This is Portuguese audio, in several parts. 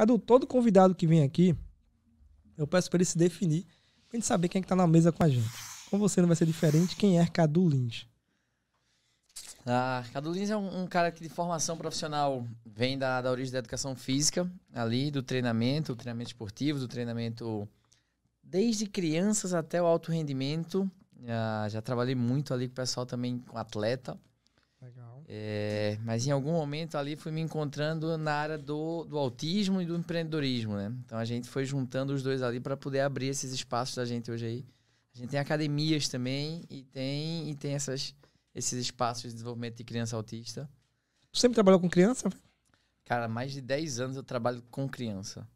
Cadu, todo convidado que vem aqui, eu peço para ele se definir, pra gente saber quem é que tá na mesa com a gente. Com você não vai ser diferente, quem é Cadu Lins? Ah, Cadu Lins é um, um, cara que de formação profissional vem da, da origem da educação física, ali do treinamento, treinamento esportivo, do treinamento desde crianças até o alto rendimento. Ah, já trabalhei muito ali com o pessoal também com atleta. Legal. É, mas em algum momento ali fui me encontrando na área do, do autismo e do empreendedorismo, né? Então a gente foi juntando os dois ali para poder abrir esses espaços da gente hoje aí. A gente tem academias também e tem, e tem essas, esses espaços de desenvolvimento de criança autista. Tu sempre trabalhou com criança? Cara, mais de 10 anos eu trabalho com criança.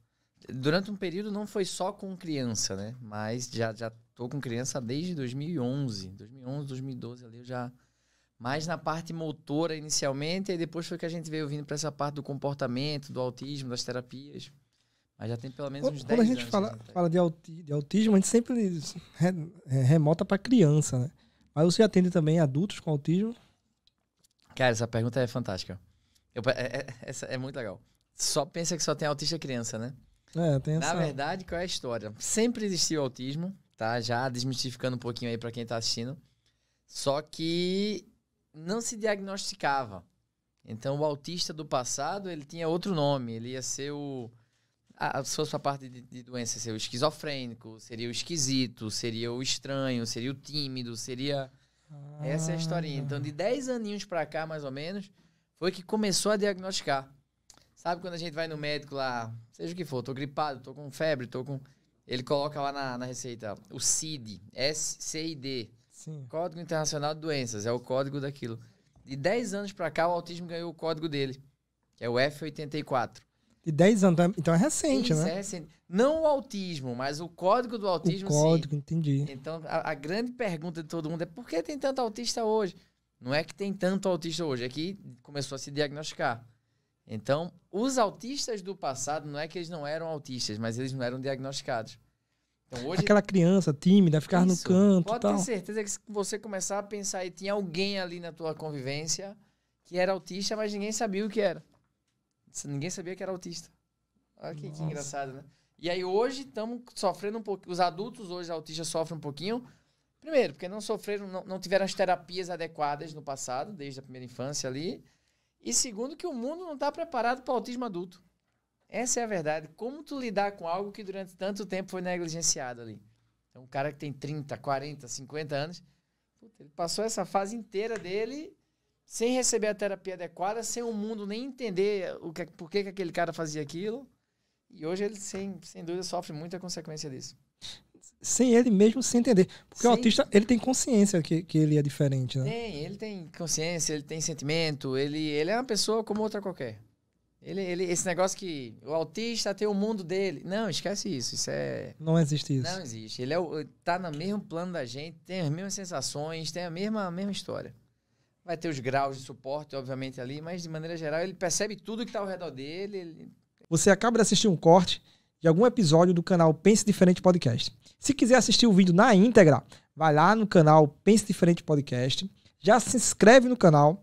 Durante um período não foi só com criança, né? Mas já, já tô com criança desde 2011. 2011, 2012 ali eu já mais na parte motora inicialmente, e depois foi que a gente veio vindo para essa parte do comportamento, do autismo, das terapias. Mas já tem pelo menos uns Quando 10 anos. Quando a gente fala, tá né? fala de, auti de, autismo, a gente sempre re é, remota para criança, né? Mas você atende também adultos com autismo? Cara, essa pergunta é fantástica. Eu, é, é, essa é muito legal. Só pensa que só tem autista criança, né? É, tem essa... Na verdade, qual é a história? Sempre existiu autismo, tá? Já desmistificando um pouquinho aí para quem tá assistindo. Só que não se diagnosticava. Então, o autista do passado, ele tinha outro nome. Ele ia ser o... A, se fosse a parte de, de doença, seria o esquizofrênico, seria o esquisito, seria o estranho, seria o tímido, seria... Ah. Essa é a historinha. Então, de 10 aninhos para cá, mais ou menos, foi que começou a diagnosticar. Sabe quando a gente vai no médico lá, seja o que for, tô gripado, tô com febre, tô com... Ele coloca lá na, na receita o CID, S-C-I-D. Sim. Código Internacional de Doenças, é o código daquilo. De 10 anos para cá, o autismo ganhou o código dele, que é o F84. De 10 anos, então é, então é recente, Isso, né? É recente. Não o autismo, mas o código do autismo. O código, sim. entendi. Então, a, a grande pergunta de todo mundo é por que tem tanto autista hoje? Não é que tem tanto autista hoje, é que começou a se diagnosticar. Então, os autistas do passado, não é que eles não eram autistas, mas eles não eram diagnosticados. Então, hoje... Aquela criança tímida, ficar Isso. no canto. Pode tal. ter certeza que se você começar a pensar e tinha alguém ali na tua convivência que era autista, mas ninguém sabia o que era. Ninguém sabia que era autista. Olha que, que engraçado, né? E aí hoje estamos sofrendo um pouquinho. Os adultos hoje autistas sofrem um pouquinho. Primeiro, porque não sofreram, não, não tiveram as terapias adequadas no passado, desde a primeira infância ali. E segundo, que o mundo não está preparado para autismo adulto. Essa é a verdade. Como tu lidar com algo que durante tanto tempo foi negligenciado ali? Então, um cara que tem 30, 40, 50 anos, puta, ele passou essa fase inteira dele sem receber a terapia adequada, sem o mundo nem entender o que, é, por que, que aquele cara fazia aquilo. E hoje ele, sem, sem dúvida, sofre muita consequência disso. Sem ele mesmo se entender. Porque sem... o autista, ele tem consciência que, que ele é diferente, né? Tem, ele tem consciência, ele tem sentimento, ele, ele é uma pessoa como outra qualquer. Ele, ele, esse negócio que o autista tem o mundo dele. Não, esquece isso. Isso é. Não existe isso. Não existe. Ele é o, tá no mesmo plano da gente, tem as mesmas sensações, tem a mesma, a mesma história. Vai ter os graus de suporte, obviamente, ali, mas de maneira geral ele percebe tudo que está ao redor dele. Ele... Você acaba de assistir um corte de algum episódio do canal Pense Diferente Podcast. Se quiser assistir o vídeo na íntegra, vai lá no canal Pense Diferente Podcast, já se inscreve no canal